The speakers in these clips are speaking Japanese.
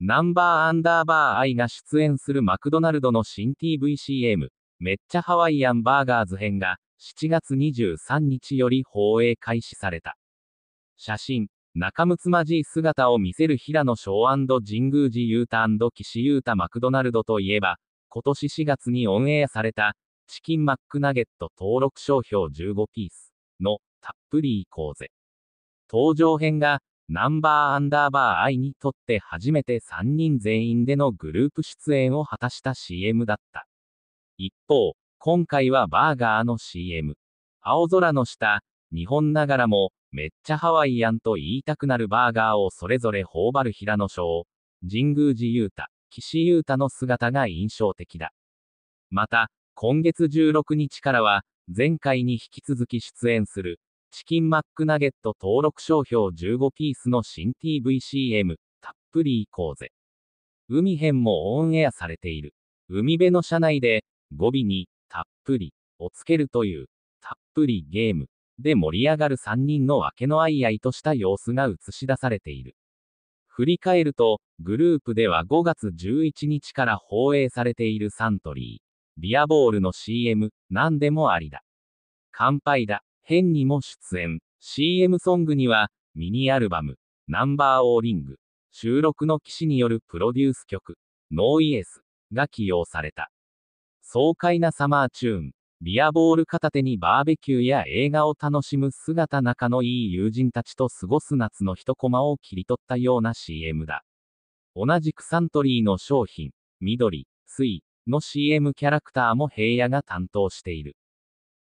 ナンバーアンダーバーアイが出演するマクドナルドの新 TVCM、めっちゃハワイアンバーガーズ編が、7月23日より放映開始された。写真、仲睦まじい姿を見せる平野翔神宮寺雄太岸優太マクドナルドといえば、今年4月にオンエアされた、チキンマックナゲット登録商標15ピースのたっぷりいこうぜ。登場編がナンバーアンダーバー I にとって初めて3人全員でのグループ出演を果たした CM だった。一方、今回はバーガーの CM。青空の下、日本ながらも、めっちゃハワイアンと言いたくなるバーガーをそれぞれ頬張る平野翔、神宮寺雄太、岸優太の姿が印象的だ。また、今月16日からは、前回に引き続き出演する、チキンマックナゲット登録商標15ピースの新 TVCM、たっぷり行こうぜ。海編もオンエアされている。海辺の車内で、語尾に、たっぷり、をつけるという、たっぷりゲーム、で盛り上がる3人の分けのあいあいとした様子が映し出されている。振り返ると、グループでは5月11日から放映されているサントリー、ビアボールの CM、なんでもありだ。乾杯だ。編にも出演。CM ソングには、ミニアルバム、ナンバーオーリング、収録の騎士によるプロデュース曲、ノーイエスが起用された。爽快なサマーチューン、ビアボール片手にバーベキューや映画を楽しむ姿仲のいい友人たちと過ごす夏の一コマを切り取ったような CM だ。同じくサントリーの商品、緑、水の CM キャラクターも平野が担当している。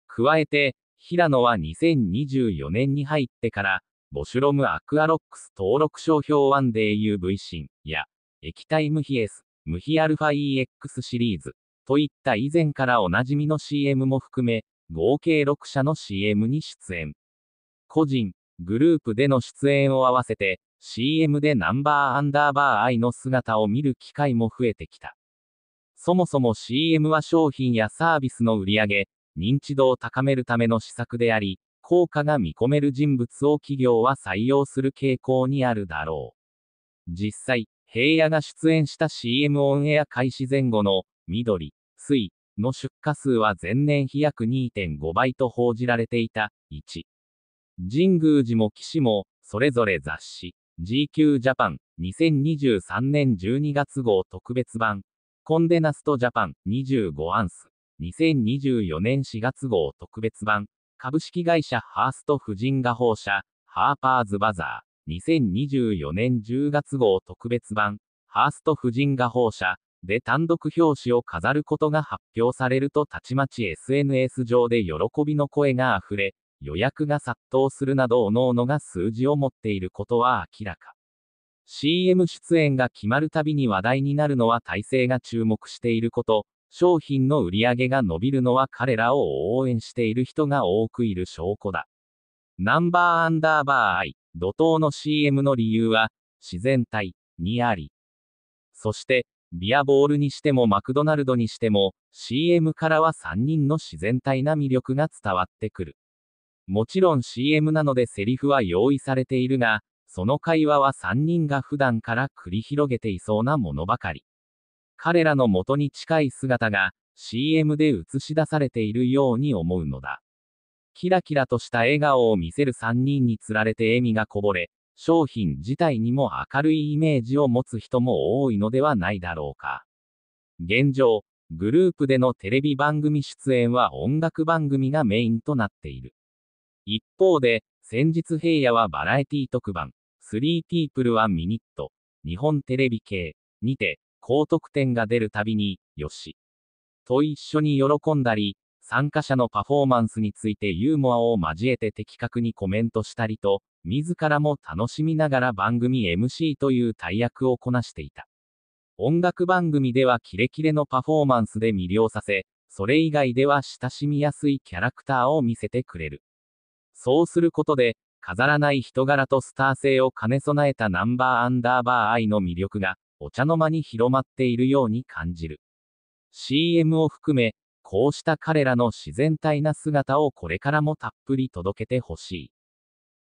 加えて、平野は2024年に入ってから、ボシュロムアクアロックス登録商標ワンデー u v ンや、液体無比 S、無比 α EX シリーズ、といった以前からおなじみの CM も含め、合計6社の CM に出演。個人、グループでの出演を合わせて、CM でナンバーアンダーバー I の姿を見る機会も増えてきた。そもそも CM は商品やサービスの売り上げ、認知度を高めるための施策であり、効果が見込める人物を企業は採用する傾向にあるだろう。実際、平野が出演した CM オンエア開始前後の、緑、水の出荷数は前年比約2.5倍と報じられていた、1。神宮寺も岸も、それぞれ雑誌、GQ ジャパン、2023年12月号特別版、コンデナストジャパン、25アンス。2024年4月号特別版、株式会社ハースト婦人画報社、ハーパーズバザー、2024年10月号特別版、ハースト婦人画報社、で単独表紙を飾ることが発表されるとたちまち SNS 上で喜びの声が溢れ、予約が殺到するなど各々が数字を持っていることは明らか。CM 出演が決まるたびに話題になるのは体制が注目していること、商品の売り上げが伸びるのは彼らを応援している人が多くいる証拠だ。ナンバーアンダーバー I、怒涛の CM の理由は、自然体にあり。そして、ビアボールにしてもマクドナルドにしても、CM からは3人の自然体な魅力が伝わってくる。もちろん CM なのでセリフは用意されているが、その会話は3人が普段から繰り広げていそうなものばかり。彼らの元に近い姿が CM で映し出されているように思うのだ。キラキラとした笑顔を見せる3人につられて笑みがこぼれ、商品自体にも明るいイメージを持つ人も多いのではないだろうか。現状、グループでのテレビ番組出演は音楽番組がメインとなっている。一方で、先日平野はバラエティ特番、3people はミニット、日本テレビ系にて、高得点が出るたびに、よし。と一緒に喜んだり、参加者のパフォーマンスについてユーモアを交えて的確にコメントしたりと、自らも楽しみながら番組 MC という大役をこなしていた。音楽番組ではキレキレのパフォーマンスで魅了させ、それ以外では親しみやすいキャラクターを見せてくれる。そうすることで、飾らない人柄とスター性を兼ね備えたナンバーアンダーバーイの魅力が、お茶の間に広まっているように感じる。CM を含め、こうした彼らの自然体な姿をこれからもたっぷり届けてほしい。